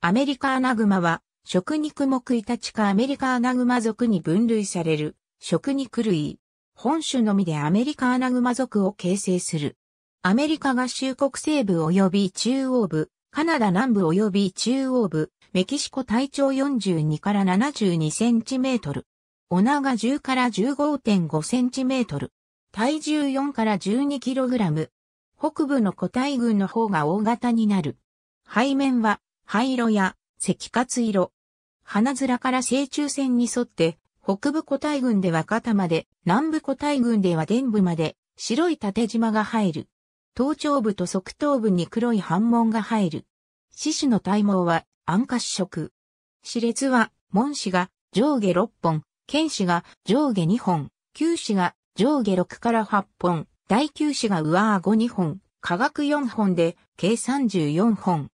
アメリカアナグマは、食肉目イタチかアメリカアナグマ属に分類される、食肉類。本種のみでアメリカアナグマ属を形成する。アメリカ合衆国西部及び中央部、カナダ南部及び中央部、メキシコ体長42から72センチメートル。お長10から15.5センチメートル。体重4から12キログラム。北部の個体群の方が大型になる。背面は灰色や赤活色。花面から正中線に沿って、北部古体群では肩まで、南部古体群では伝部まで、白い縦縞が入る。頭頂部と側頭部に黒い反紋が入る。獅種の体毛は、暗褐色。歯列は、門歯が上下6本、剣歯が上下2本、球歯が上下6から8本、大球歯が上顎2本、下顎4本で、計34本。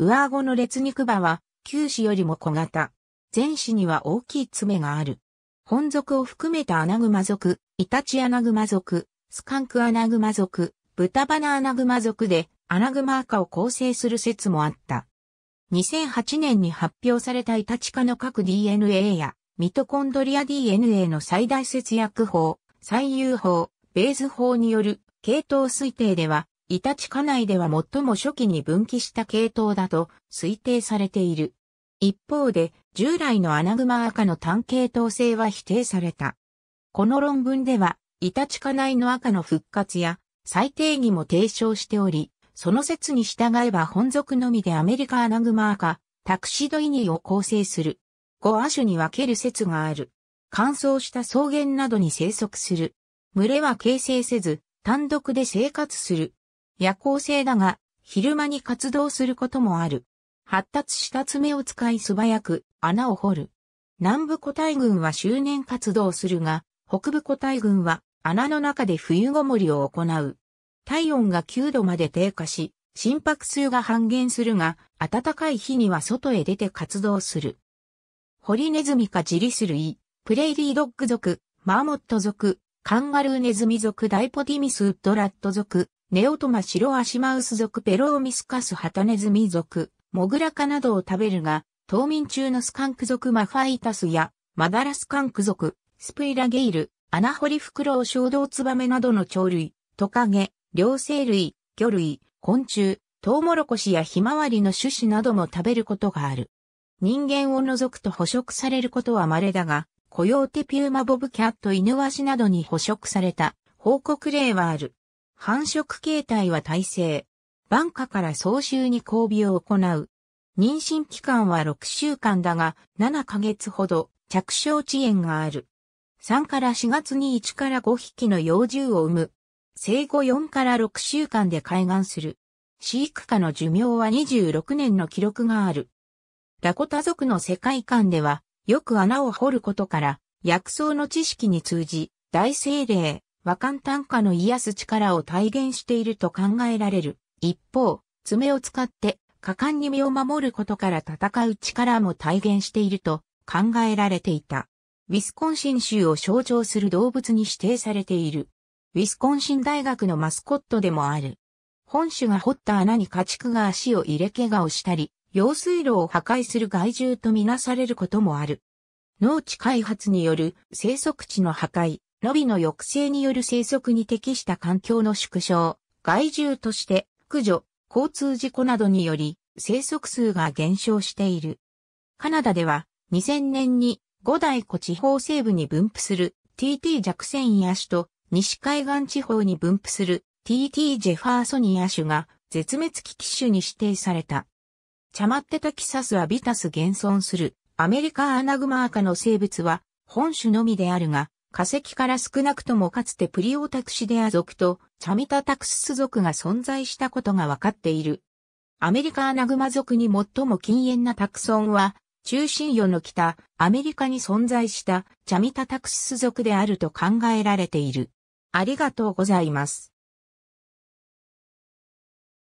上顎の列肉歯は、旧歯よりも小型。前歯には大きい爪がある。本属を含めたアナグマ属、イタチアナグマ属、スカンクアナグマ属、タバナアナグマ属で、アナグマ赤を構成する説もあった。2008年に発表されたイタチ科の各 DNA や、ミトコンドリア DNA の最大節約法、最優法、ベース法による系統推定では、イタチ科内では最も初期に分岐した系統だと推定されている。一方で、従来のアナグマ赤の単系統性は否定された。この論文では、イタチ科内の赤の復活や再定義も提唱しており、その説に従えば本属のみでアメリカアナグマ赤、タクシドイニーを構成する。5亜種に分ける説がある。乾燥した草原などに生息する。群れは形成せず、単独で生活する。夜行性だが、昼間に活動することもある。発達した爪を使い素早く穴を掘る。南部個体群は周年活動するが、北部個体群は穴の中で冬ごもりを行う。体温が9度まで低下し、心拍数が半減するが、暖かい日には外へ出て活動する。ホリネズミかジリス類、プレイリードッグ族、マーモット族、カンガルーネズミ族ダイポディミスウッドラット族、ネオトマシロアシマウス属ペローミスカスハタネズミ属、モグラ科などを食べるが、冬眠中のスカンク属マファイタスや、マダラスカンク属、スプイラゲイル、アナホリフクロウ小動ツバメなどの鳥類、トカゲ、両生類、魚類、昆虫、トウモロコシやヒマワリの種子なども食べることがある。人間を除くと捕食されることは稀だが、コヨーテピューマボブキャットイヌワシなどに捕食された報告例はある。繁殖形態は耐性。晩夏から早秋に交尾を行う。妊娠期間は6週間だが、7ヶ月ほど着床遅延がある。3から4月に1から5匹の幼獣を産む。生後4から6週間で開眼する。飼育下の寿命は26年の記録がある。ラコタ族の世界観では、よく穴を掘ることから、薬草の知識に通じ、大精霊、和漢単価の癒す力を体現していると考えられる。一方、爪を使って果敢に身を守ることから戦う力も体現していると考えられていた。ウィスコンシン州を象徴する動物に指定されている。ウィスコンシン大学のマスコットでもある。本種が掘った穴に家畜が足を入れ怪我をしたり、用水路を破壊する害獣とみなされることもある。農地開発による生息地の破壊、ロビの抑制による生息に適した環境の縮小、害獣として駆除、交通事故などにより生息数が減少している。カナダでは2000年に五大湖地方西部に分布する TT 弱線野種と西海岸地方に分布する TT ジェファーソニア種が絶滅危機種に指定された。チャマってテキサスアビタス現存するアメリカアナグマアカの生物は本種のみであるが、化石から少なくともかつてプリオタクシデア族とチャミタタクス族が存在したことが分かっている。アメリカアナグマ族に最も禁煙なタクソンは、中心世の北、アメリカに存在したチャミタタクス族であると考えられている。ありがとうございます。